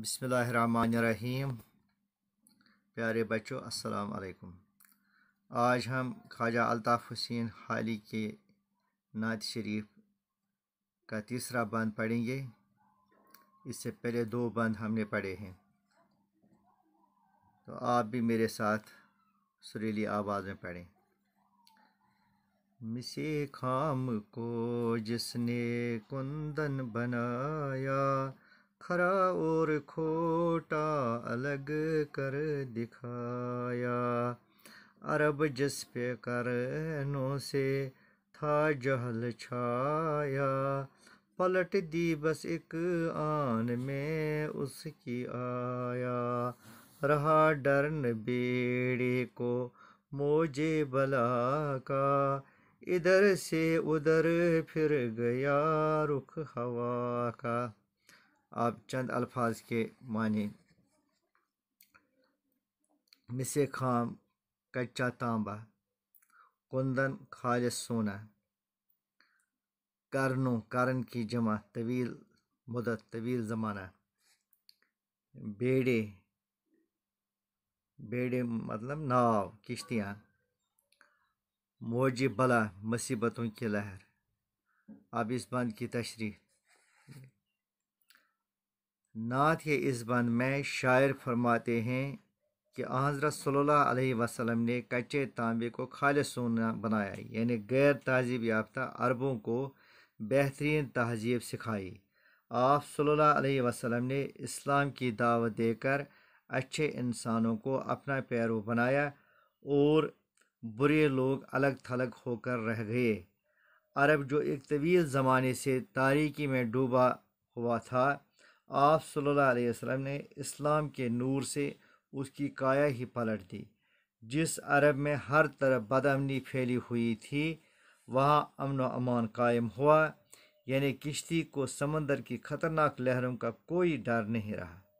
बिसमीम प्यारे बच्चों अस्सलाम वालेकुम आज हम ख्वाजा अलताफ़ हुसैन हाली के नात शरीफ का तीसरा बंद पढ़ेंगे इससे पहले दो बंद हमने पढ़े हैं तो आप भी मेरे साथ सुरीली आवाज़ में पढ़ें मिसे खाम को जिसने कुंदन बनाया खरा और खोटा अलग कर दिखाया अरब जिस पे करनों से था जहल छाया पलट दी बस एक आन में उसकी आया रहा डरन बेड़े को मोजे बला का इधर से उधर फिर गया रुख हवा का आप चंद अल्फाज के माने मिसे खाम कच्चा तांबा कुंदन खालिस सोना करनों करन की जमा तवील मुदत तवील ज़माना बेड़े बेड़े मतलब नाव किश्तियाँ मोजी बला मुसीबतों की लहर अब इस बंद की तशरी नात के इस बंद में शायर फरमाते हैं कि हज़रत सल्ला वसम ने कच्चे तांबे को खालि सोना बनाया यानी गैर तहजीब याफ्ता अरबों को बेहतरीन तहजीब सिखाई आप सल्ला वसम ने इस्लाम की दावत देकर अच्छे इंसानों को अपना पैरो बनाया और बुरे लोग अलग थलग होकर रह गए अरब जो एक तवील ज़माने से तारीकी में डूबा हुआ था आप सल्लल्लाहु अलैहि वसल्लम ने इस्लाम के नूर से उसकी काया ही पलट दी जिस अरब में हर तरफ बदअमनी फैली हुई थी वहाँ अमन व अमान कायम हुआ यानी किश्ती को समंदर की ख़तरनाक लहरों का कोई डर नहीं रहा